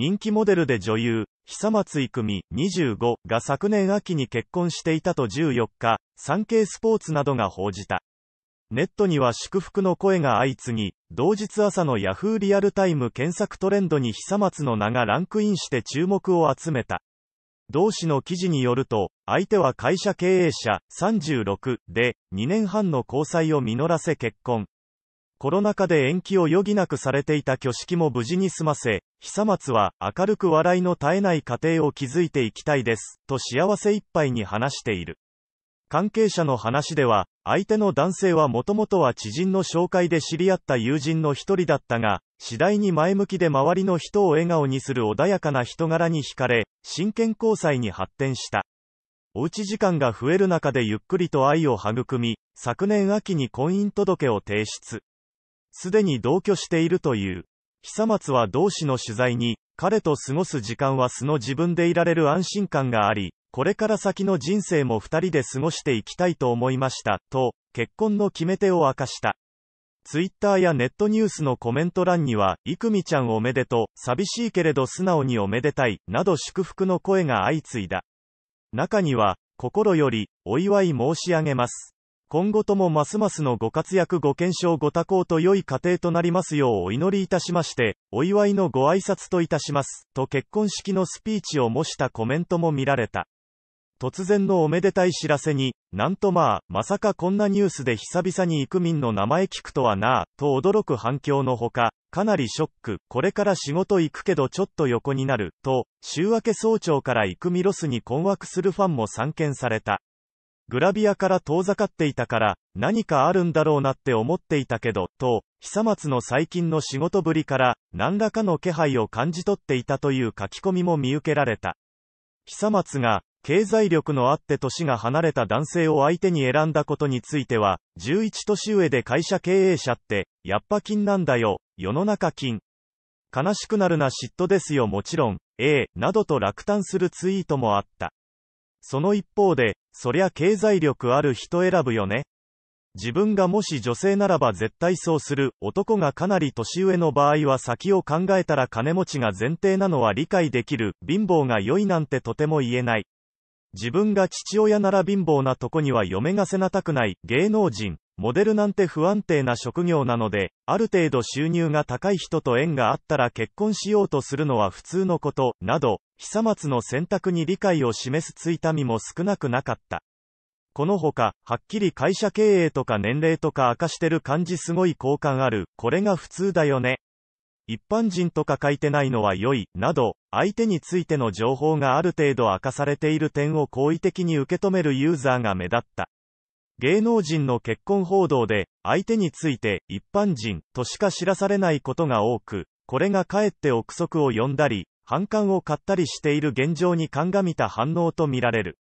人気モデルで女優、久松育美25が昨年秋に結婚していたと14日、産経スポーツなどが報じた。ネットには祝福の声が相次ぎ、同日朝の yahoo！リアルタイム検索トレンドに久松の名がランクインして注目を集めた。同氏の記事によると、相手は会社経営者36で、2年半の交際を実らせ結婚、コロナ禍で延期を余儀なくされていた挙式も無事に済ませ、久松は明るく笑いの絶えない家庭を築いていきたいです、と幸せいっぱいに話している。関係者の話では、相手の男性はもともとは知人の紹介で知り合った友人の一人だったが、次第に前向きで周りの人を笑顔にする穏やかな人柄に惹かれ、真剣交際に発展した。おうち時間が増える中でゆっくりと愛を育み、昨年秋に婚姻届を提出。すでに同居しているという。久松は同志の取材に、彼と過ごす時間は素の自分でいられる安心感があり、これから先の人生も二人で過ごしていきたいと思いました、と、結婚の決め手を明かした。ツイッターやネットニュースのコメント欄には、いくみちゃんおめでとう、寂しいけれど素直におめでたい、など祝福の声が相次いだ。中には、心より、お祝い申し上げます。今後ともますますのご活躍ご健勝ご多幸と良い家庭となりますようお祈りいたしまして、お祝いのご挨拶といたします、と結婚式のスピーチを模したコメントも見られた。突然のおめでたい知らせに、なんとまあ、まさかこんなニュースで久々に幾民の名前聞くとはなあ、と驚く反響のほか、かなりショック、これから仕事行くけどちょっと横になる、と、週明け早朝から幾民ロスに困惑するファンも散見された。グラビアから遠ざかっていたから、何かあるんだろうなって思っていたけど、と、久松の最近の仕事ぶりから、何らかの気配を感じ取っていたという書き込みも見受けられた。久松が、経済力のあって年が離れた男性を相手に選んだことについては、11年上で会社経営者って、やっぱ金なんだよ、世の中金。悲しくなるな嫉妬ですよもちろん、ええ、などと落胆するツイートもあった。その一方で、そりゃ経済力ある人選ぶよね。自分がもし女性ならば絶対そうする、男がかなり年上の場合は先を考えたら金持ちが前提なのは理解できる、貧乏が良いなんてとても言えない。自分が父親なら貧乏なとこには嫁がせなたくない、芸能人。モデルなんて不安定な職業なので、ある程度収入が高い人と縁があったら結婚しようとするのは普通のこと、など、久松の選択に理解を示すついたみも少なくなかった。このほか、はっきり会社経営とか年齢とか明かしてる感じすごい好感ある、これが普通だよね。一般人とか書いてないのは良い、など、相手についての情報がある程度明かされている点を好意的に受け止めるユーザーが目立った。芸能人の結婚報道で、相手について、一般人、としか知らされないことが多く、これがかえって憶測を呼んだり、反感を買ったりしている現状に鑑みた反応とみられる。